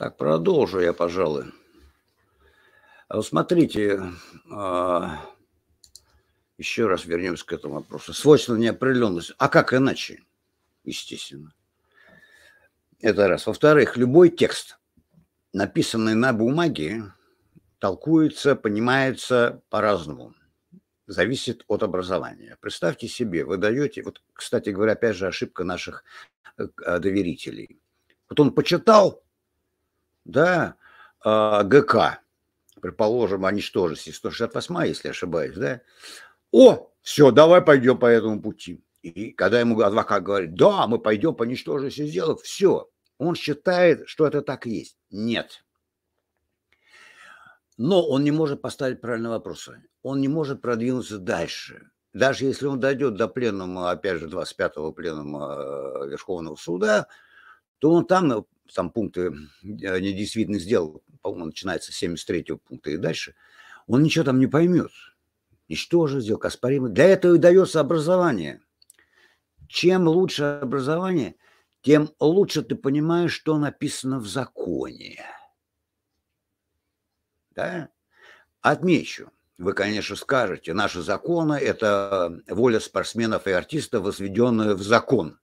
Так, продолжу я, пожалуй. А смотрите, а, еще раз вернемся к этому вопросу. Свойство неопределенности. А как иначе? Естественно. Это раз. Во-вторых, любой текст, написанный на бумаге, толкуется, понимается по-разному. Зависит от образования. Представьте себе, вы даете, вот, кстати говоря, опять же, ошибка наших э, доверителей. Вот он почитал да, а, ГК, предположим, о ничтожности 168, если ошибаюсь, да, о, все, давай пойдем по этому пути. И когда ему адвокат говорит, да, мы пойдем по ничтожности сделок, все, он считает, что это так и есть. Нет. Но он не может поставить правильные вопросы. Он не может продвинуться дальше. Даже если он дойдет до пленума, опять же, 25-го пленума э, Верховного суда, то он там там пункты э, э, недействительных сделал, по-моему, начинается с 73 пункта и дальше, он ничего там не поймет. Ничтоже, сделка оспоримая. Для этого и дается образование. Чем лучше образование, тем лучше ты понимаешь, что написано в законе. Да? Отмечу, вы, конечно, скажете, наши законы – это э, воля спортсменов и артистов, возведенная в закон.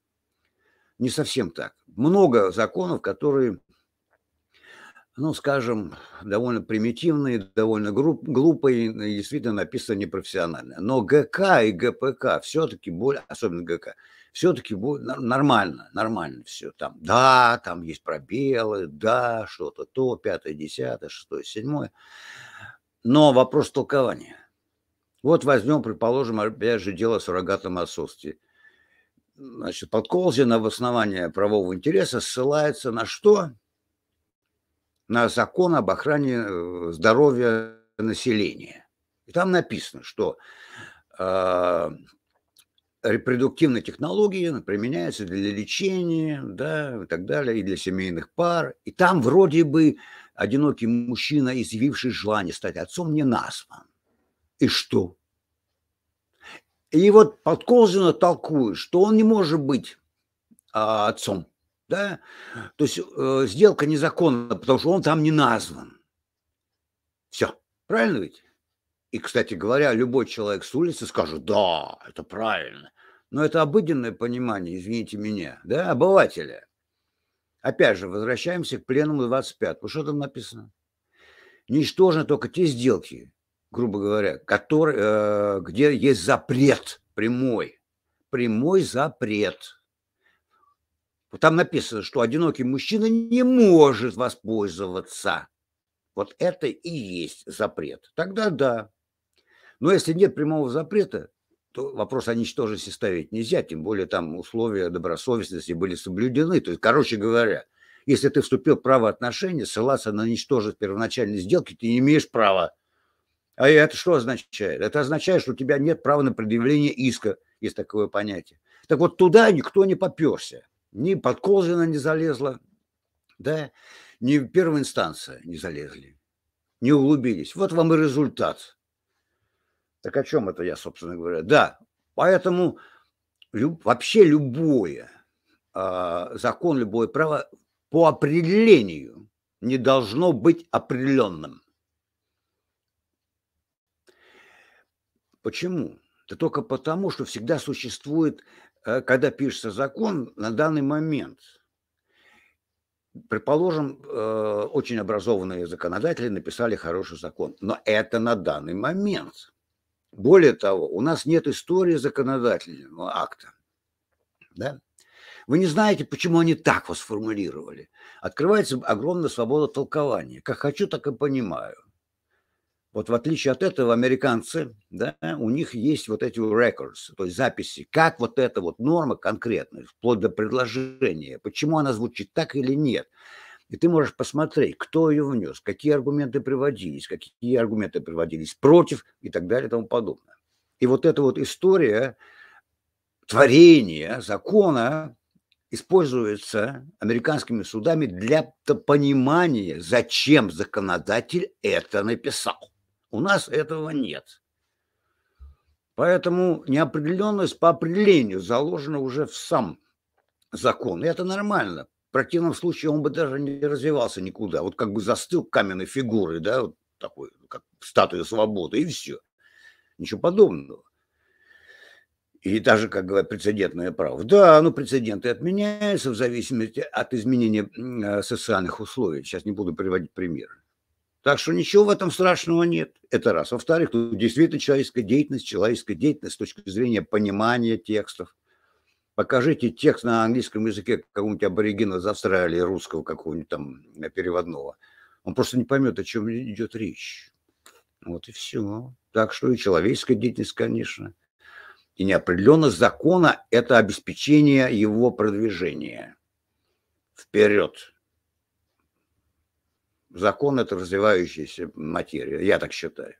Не совсем так много законов, которые, ну, скажем, довольно примитивные, довольно груп, глупые, действительно написаны непрофессионально. Но ГК и ГПК все-таки более, особенно ГК, все-таки нормально, нормально все. Там, да, там есть пробелы, да, что-то то, пятое, десятое, шестое, седьмое. Но вопрос толкования. Вот возьмем, предположим, опять же, дело о суррогатном отцовстве – значит, подколзина в обоснование правового интереса ссылается на что? На закон об охране э, здоровья населения. И там написано, что э, репродуктивные технологии применяются для лечения, да, и так далее, и для семейных пар. И там вроде бы одинокий мужчина, извивший желание стать отцом, не назван. И что? И вот Подколзина толкует, что он не может быть а, отцом. Да? То есть э, сделка незаконна, потому что он там не назван. Все. Правильно ведь? И, кстати говоря, любой человек с улицы скажет, да, это правильно. Но это обыденное понимание, извините меня, да, обывателя. Опять же, возвращаемся к пленному 25. Что там написано? Ничтожны только те сделки, грубо говоря, который, э, где есть запрет прямой, прямой запрет. вот Там написано, что одинокий мужчина не может воспользоваться. Вот это и есть запрет. Тогда да. Но если нет прямого запрета, то вопрос о ничтожности ставить нельзя, тем более там условия добросовестности были соблюдены. То есть, короче говоря, если ты вступил в правоотношения, отношения, ссылаться на ничтожность первоначальной сделки, ты не имеешь права. А это что означает? Это означает, что у тебя нет права на предъявление иска, есть такое понятие. Так вот туда никто не поперся, ни под не залезла, да, ни в первую инстанцию не залезли, не углубились. Вот вам и результат. Так о чем это я, собственно говоря? Да, поэтому люб, вообще любое, э, закон, любое право по определению не должно быть определенным. Почему? Да только потому, что всегда существует, э, когда пишется закон, на данный момент. Предположим, э, очень образованные законодатели написали хороший закон, но это на данный момент. Более того, у нас нет истории законодательного акта. Да? Вы не знаете, почему они так вас сформулировали. Открывается огромная свобода толкования. Как хочу, так и понимаю. Вот в отличие от этого американцы, да, у них есть вот эти records, то есть записи, как вот эта вот норма конкретная, вплоть до предложения, почему она звучит так или нет. И ты можешь посмотреть, кто ее внес, какие аргументы приводились, какие аргументы приводились против и так далее и тому подобное. И вот эта вот история творения закона используется американскими судами для понимания, зачем законодатель это написал. У нас этого нет. Поэтому неопределенность по определению заложена уже в сам закон. И это нормально. В противном случае он бы даже не развивался никуда. Вот как бы застыл каменной фигурой, да, вот такой, как статуя свободы, и все. Ничего подобного. И даже, как говорят, прецедентное право. Да, ну прецеденты отменяются в зависимости от изменения э, социальных условий. Сейчас не буду приводить примеры. Так что ничего в этом страшного нет. Это раз. Во-вторых, ну, действительно человеческая деятельность, человеческая деятельность с точки зрения понимания текстов. Покажите текст на английском языке какого нибудь аборигена из Австралии, русского какого-нибудь там э, переводного. Он просто не поймет, о чем идет речь. Вот и все. Так что и человеческая деятельность, конечно. И неопределенность закона – это обеспечение его продвижения. Вперед! закон – это развивающаяся материя, я так считаю.